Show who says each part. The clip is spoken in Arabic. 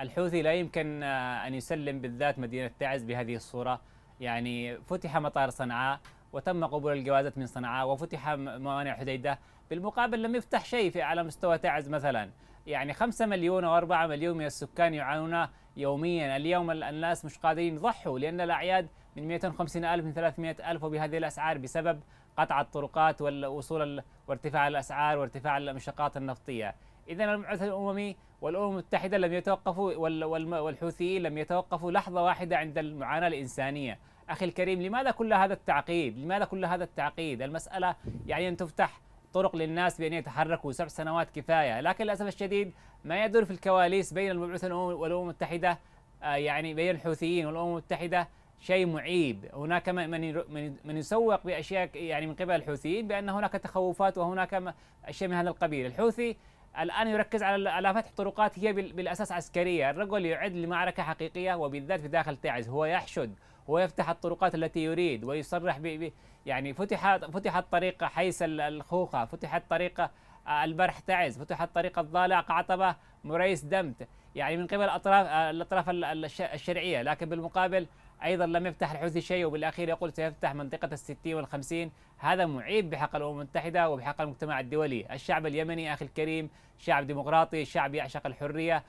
Speaker 1: الحوثي لا يمكن آه، أن يسلم بالذات مدينة تعز بهذه الصورة يعني فتح مطار صنعاء وتم قبول الجوازات من صنعاء وفتح موانع حديدة بالمقابل لم يفتح شيء في على مستوى تعز مثلا يعني 5 مليون أو 4 مليون من السكان يعانون يوميا اليوم الناس مش قادرين يضحوا لأن الأعياد من 250 ألف من 300 ألف وبهذه الأسعار بسبب قطع الطرقات والوصول وارتفاع الأسعار وارتفاع المشقات النفطية إذا المبعوث الأممي والأمم المتحدة لم يتوقفوا والحوثيين لم يتوقفوا لحظة واحدة عند المعاناة الإنسانية أخي الكريم لماذا كل هذا التعقيد لماذا كل هذا التعقيد المسألة يعني أن تفتح طرق للناس بأن يتحركوا سبع سنوات كفاية لكن للأسف الشديد ما يدور في الكواليس بين المبعوث الامم والأمم المتحدة آه، يعني بين الحوثيين والأمم المتحدة شيء معيب هناك من من يسوق باشياء يعني من قبل الحوثيين بان هناك تخوفات وهناك اشياء من هذا القبيل الحوثي الان يركز على على فتح طرقات هي بالاساس عسكريه، الرجل يعد لمعركه حقيقيه وبالذات في داخل تعز، هو يحشد ويفتح الطرقات التي يريد ويصرح ب يعني فتح فتحت الطريق حيس الخوخه، فتحت الطريق آه، البرح تعز، فتحت الطريق الضالع قعطبه مريس دمت، يعني من قبل اطراف آه، الاطراف الشرعيه، لكن بالمقابل أيضا لم يفتح الحوثي شيء وبالأخير يقول سيفتح منطقة الستين والخمسين هذا معيب بحق الأمم المتحدة وبحق المجتمع الدولي الشعب اليمني أخي الكريم شعب ديمقراطي شعب يعشق الحرية